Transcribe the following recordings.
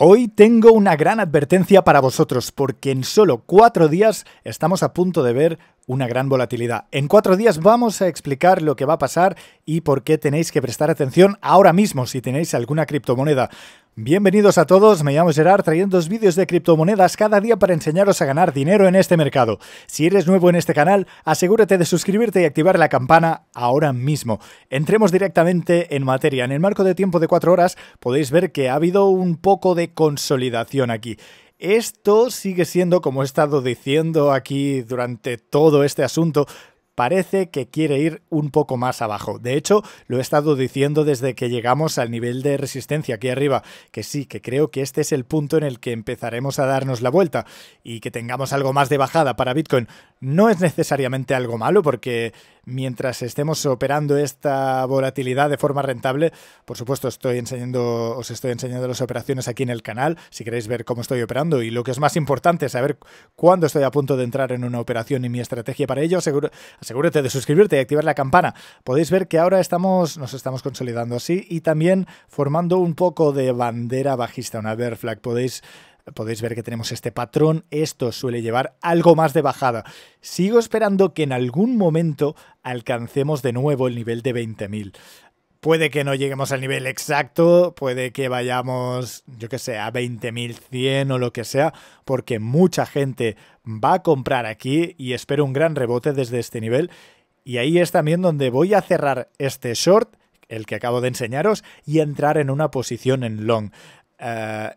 Hoy tengo una gran advertencia para vosotros porque en solo cuatro días estamos a punto de ver una gran volatilidad. En cuatro días vamos a explicar lo que va a pasar y por qué tenéis que prestar atención ahora mismo si tenéis alguna criptomoneda. Bienvenidos a todos, me llamo Gerard trayendo dos vídeos de criptomonedas cada día para enseñaros a ganar dinero en este mercado. Si eres nuevo en este canal, asegúrate de suscribirte y activar la campana ahora mismo. Entremos directamente en materia. En el marco de tiempo de cuatro horas podéis ver que ha habido un poco de consolidación aquí. Esto sigue siendo, como he estado diciendo aquí durante todo este asunto, parece que quiere ir un poco más abajo. De hecho, lo he estado diciendo desde que llegamos al nivel de resistencia aquí arriba, que sí, que creo que este es el punto en el que empezaremos a darnos la vuelta y que tengamos algo más de bajada para Bitcoin no es necesariamente algo malo porque mientras estemos operando esta volatilidad de forma rentable, por supuesto estoy enseñando, os estoy enseñando las operaciones aquí en el canal, si queréis ver cómo estoy operando y lo que es más importante, saber cuándo estoy a punto de entrar en una operación y mi estrategia para ello, asegúrate de suscribirte y activar la campana. Podéis ver que ahora estamos, nos estamos consolidando así y también formando un poco de bandera bajista, una bear flag. Podéis Podéis ver que tenemos este patrón. Esto suele llevar algo más de bajada. Sigo esperando que en algún momento alcancemos de nuevo el nivel de 20.000. Puede que no lleguemos al nivel exacto, puede que vayamos, yo que sé, a 20.100 o lo que sea, porque mucha gente va a comprar aquí y espero un gran rebote desde este nivel. Y ahí es también donde voy a cerrar este short, el que acabo de enseñaros, y entrar en una posición en long. Eh,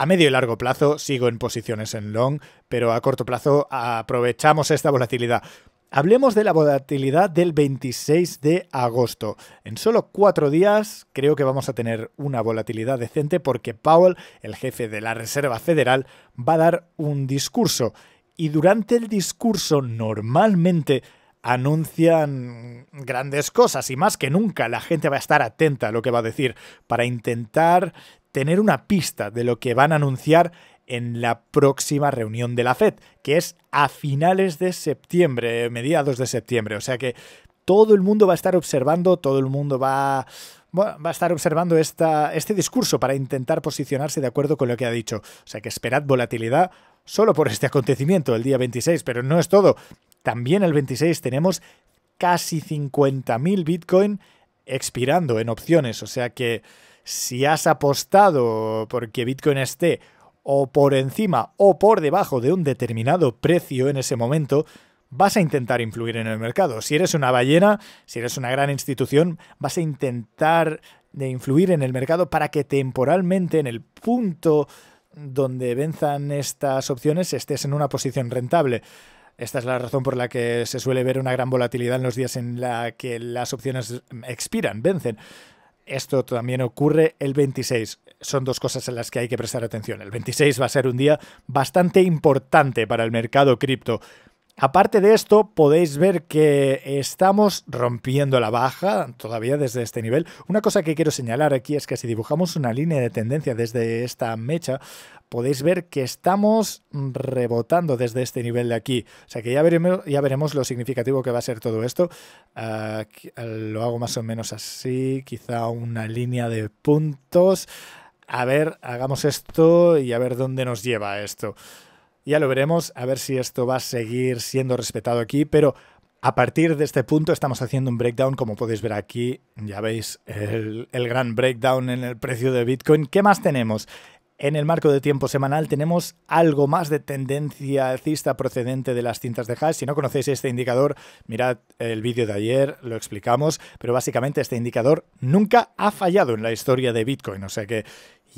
a medio y largo plazo sigo en posiciones en long, pero a corto plazo aprovechamos esta volatilidad. Hablemos de la volatilidad del 26 de agosto. En solo cuatro días creo que vamos a tener una volatilidad decente porque Powell, el jefe de la Reserva Federal, va a dar un discurso y durante el discurso normalmente anuncian grandes cosas y más que nunca la gente va a estar atenta a lo que va a decir para intentar tener una pista de lo que van a anunciar en la próxima reunión de la Fed, que es a finales de septiembre, eh, mediados de septiembre. O sea que todo el mundo va a estar observando, todo el mundo va, va a estar observando este discurso para intentar posicionarse de acuerdo con lo que ha dicho. O sea que esperad volatilidad solo por este acontecimiento el día 26, pero no es todo. También el 26 tenemos casi 50.000 Bitcoin expirando en opciones, o sea que si has apostado porque Bitcoin esté o por encima o por debajo de un determinado precio en ese momento, vas a intentar influir en el mercado. Si eres una ballena, si eres una gran institución, vas a intentar de influir en el mercado para que temporalmente en el punto donde venzan estas opciones estés en una posición rentable. Esta es la razón por la que se suele ver una gran volatilidad en los días en la que las opciones expiran, vencen. Esto también ocurre el 26. Son dos cosas en las que hay que prestar atención. El 26 va a ser un día bastante importante para el mercado cripto. Aparte de esto, podéis ver que estamos rompiendo la baja todavía desde este nivel. Una cosa que quiero señalar aquí es que si dibujamos una línea de tendencia desde esta mecha, podéis ver que estamos rebotando desde este nivel de aquí. O sea que ya veremos, lo significativo que va a ser todo esto. Ah, lo hago más o menos así, quizá una línea de puntos. A ver, hagamos esto y a ver dónde nos lleva esto. Ya lo veremos, a ver si esto va a seguir siendo respetado aquí, pero a partir de este punto estamos haciendo un breakdown, como podéis ver aquí, ya veis el, gran breakdown en el precio de Bitcoin. ¿Qué más tenemos? En el marco de tiempo semanal tenemos algo más de tendencia alcista procedente de las cintas de hash. Si no conocéis este indicador, mirad el vídeo de ayer, lo explicamos, pero básicamente este indicador nunca ha fallado en la historia de Bitcoin, o sea que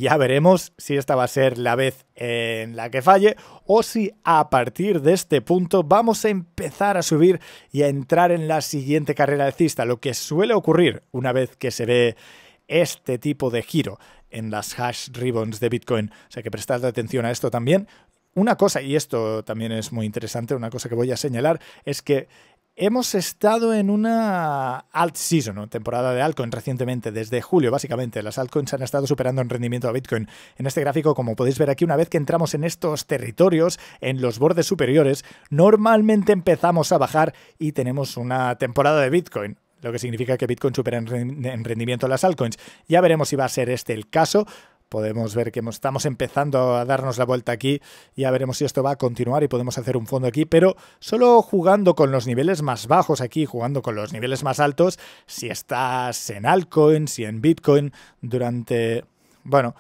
ya veremos si esta va a ser la vez en la que falle o si a partir de este punto vamos a empezar a subir y a entrar en la siguiente carrera alcista, lo que suele ocurrir una vez que se ve este tipo de giro en las hash ribbons de Bitcoin. O sea que prestad atención a esto también. Una cosa, y esto también es muy interesante, una cosa que voy a señalar, es que Hemos estado en una alt season, ¿no? temporada de altcoin recientemente, desde julio básicamente. Las altcoins han estado superando en rendimiento a Bitcoin. En este gráfico, como podéis ver aquí, una vez que entramos en estos territorios, en los bordes superiores, normalmente empezamos a bajar y tenemos una temporada de Bitcoin lo que significa que Bitcoin supera en rendimiento a las altcoins. Ya veremos si va a ser este el caso podemos ver que estamos empezando a darnos la vuelta aquí. y Ya veremos si esto va a continuar y podemos hacer un fondo aquí, pero solo jugando con los niveles más bajos aquí, jugando con los niveles más altos, si estás en altcoin, si en bitcoin, durante, bueno,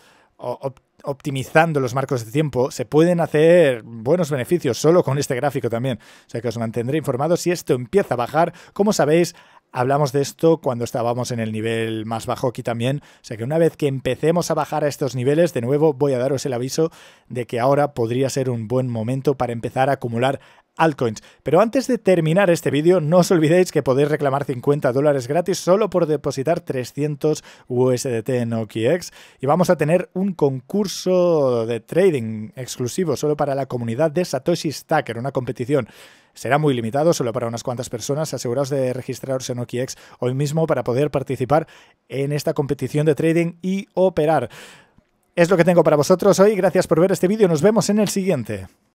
optimizando los marcos de tiempo, se pueden hacer buenos beneficios solo con este gráfico también. O sea que os mantendré informado. si esto empieza a bajar. Como sabéis, Hablamos de esto cuando estábamos en el nivel más bajo aquí también, o sea que una vez que empecemos a bajar a estos niveles, de nuevo voy a daros el aviso de que ahora podría ser un buen momento para empezar a acumular altcoins. Pero antes de terminar este vídeo, no os olvidéis que podéis reclamar 50 dólares gratis solo por depositar 300 USDT en OKX y vamos a tener un concurso de trading exclusivo solo para la comunidad de Satoshi Stacker, una competición Será muy limitado, solo para unas cuantas personas. Aseguraos de registraros en OKX hoy mismo para poder participar en esta competición de trading y operar. Es lo que tengo para vosotros hoy. Gracias por ver este vídeo. Nos vemos en el siguiente.